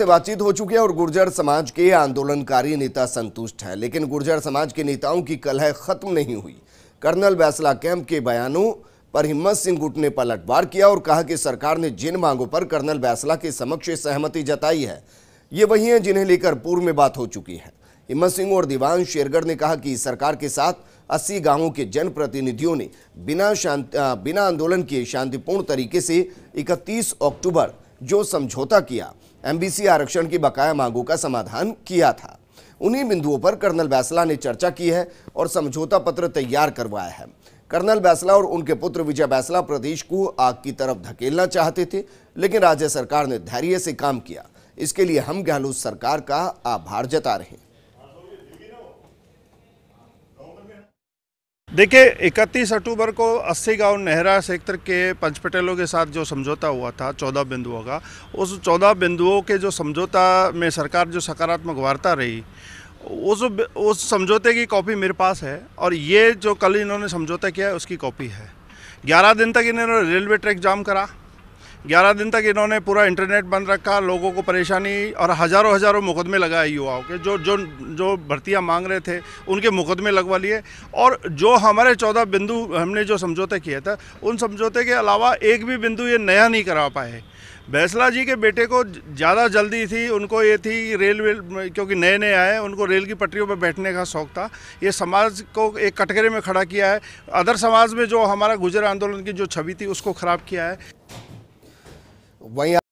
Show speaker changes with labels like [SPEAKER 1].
[SPEAKER 1] से बातचीत हो चुकी है और गुर्जर समाज के आंदोलनकारी नेता संतुष्ट है लेकिन गुर्जर समाज के नेताओं की कलह खत्म नहीं हुई कर्नल बैसला कैंप के बयानों पर हिम्मत सिंह गुट ने पलटवार किया और कहा कि सरकार ने जिन मांगों पर कर्नल बैसला के समक्ष सहमति जताई है ये वही है जिन्हें लेकर पूर्व में बात हो चुकी है हिम्मत सिंह और दीवान शेरगढ़ ने कहा कि सरकार के साथ 80 गांवों के जनप्रतिनिधियों ने बिना शांति बिना आंदोलन किए शांतिपूर्ण तरीके से 31 अक्टूबर जो समझौता किया एमबीसी आरक्षण की बकाया मांगों का समाधान किया था उन्हीं बिंदुओं पर कर्नल बैसला ने चर्चा की है और समझौता पत्र तैयार करवाया है कर्नल बैसला और उनके पुत्र विजय बैसला प्रदेश को आग की तरफ धकेलना चाहते थे लेकिन राज्य सरकार ने धैर्य से काम किया इसके लिए हम गहलोत सरकार का आभार जता रहे हैं
[SPEAKER 2] देखिए इकतीस अक्टूबर को अस्सी गांव नेहरा सेक्टर के पंच पटेलों के साथ जो समझौता हुआ था चौदह बिंदुओं का उस चौदह बिंदुओं के जो समझौता में सरकार जो सकारात्मक वार्ता रही उस उस समझौते की कॉपी मेरे पास है और ये जो कल इन्होंने समझौता किया है उसकी कॉपी है 11 दिन तक इन्होंने रेलवे ट्रैक जाम करा 11 दिन तक इन्होंने पूरा इंटरनेट बंद रखा लोगों को परेशानी और हज़ारों हज़ारों मुकदमे लगाए युवाओं के जो जो जो भर्तियाँ मांग रहे थे उनके मुकदमे लगवा लिए और जो हमारे चौदह बिंदु हमने जो समझौते किए थे उन समझौते के अलावा एक भी बिंदु ये नया नहीं करा पाए बैसला जी के बेटे को ज़्यादा जल्दी थी उनको ये थी रेलवे क्योंकि नए नए आए उनको रेल की पटरियों पर बैठने का शौक था ये समाज को एक कटघरे में खड़ा किया है अदर समाज में जो हमारा गुजर आंदोलन की जो छवि थी उसको ख़राब किया है 文呀。